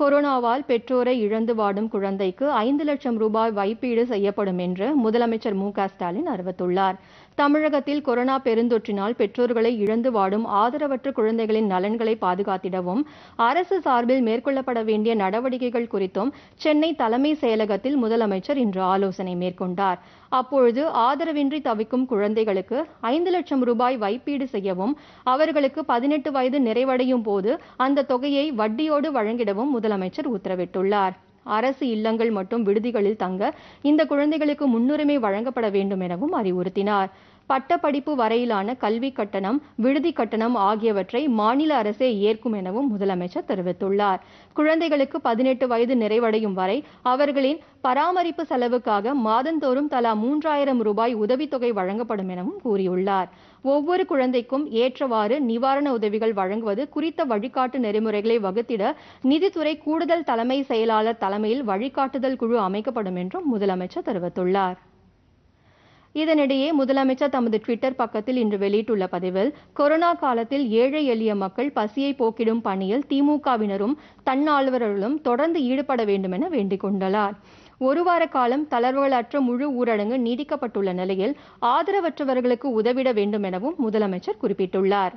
கொரோனாவால் பெற்றோரை இழந்து வாடும் குழந்தைக்கு ஐந்து லட்சம் ரூபாய் வைப்பீடு செய்யப்படும் என்று முதலமைச்சர் மு ஸ்டாலின் அறிவித்துள்ளார் தமிழகத்தில் கொரோனா பெருந்தொற்றினால் பெற்றோர்களை இழந்து வாடும் ஆதரவற்ற குழந்தைகளின் நலன்களை பாதுகாத்திடவும் அரசு சார்பில் மேற்கொள்ளப்பட வேண்டிய நடவடிக்கைகள் குறித்தும் சென்னை தலைமை செயலகத்தில் முதலமைச்சர் இன்று ஆலோசனை மேற்கொண்டார் அப்பொழுது ஆதரவின்றி தவிக்கும் குழந்தைகளுக்கு ஐந்து லட்சம் ரூபாய் வைப்பீடு செய்யவும் அவர்களுக்கு பதினெட்டு வயது நிறைவடையும் போது அந்த தொகையை வட்டியோடு வழங்கிடவும் முதலமைச்சர் உத்தரவிட்டுள்ளார் அரசு இல்லங்கள் மற்றும் விடுதிகளில் தங்க இந்த குழந்தைகளுக்கு முன்னுரிமை வழங்கப்பட வேண்டும் எனவும் அறிவுறுத்தினார் பட்டப்படிப்பு வரையிலான கல்வி கட்டணம் விடுதி கட்டணம் ஆகியவற்றை மாநில அரசே ஏற்கும் எனவும் முதலமைச்சர் தெரிவித்துள்ளார் குழந்தைகளுக்கு பதினெட்டு வயது நிறைவடையும் வரை அவர்களின் பராமரிப்பு செலவுக்காக மாதந்தோறும் தலா மூன்றாயிரம் ரூபாய் உதவித்தொகை வழங்கப்படும் எனவும் கூறியுள்ளார் ஒவ்வொரு குழந்தைக்கும் ஏற்றவாறு நிவாரண உதவிகள் வழங்குவது குறித்த வழிகாட்டு நெறிமுறைகளை வகுத்திட நிதித்துறை கூடுதல் தலைமை செயலாளர் தலைமையில் வழிகாட்டுதல் குழு அமைக்கப்படும் என்றும் முதலமைச்சர் தெரிவித்துள்ளார் இதனிடையே முதலமைச்சர் தமது ட்விட்டர் பக்கத்தில் இன்று வெளியிட்டுள்ள பதிவில் கொரோனா காலத்தில் ஏழை எளிய மக்கள் பசியை போக்கிடும் பணியில் திமுகவினரும் தன்னால்வர்களும் தொடர்ந்து ஈடுபட வேண்டும் என வேண்டிக் கொண்டுள்ளார் ஒரு வார காலம் தளர்வுகளற்ற முழு ஊரடங்கு நீடிக்கப்பட்டுள்ள நிலையில் ஆதரவற்றவர்களுக்கு உதவிட வேண்டும் எனவும் முதலமைச்சர் குறிப்பிட்டுள்ளார்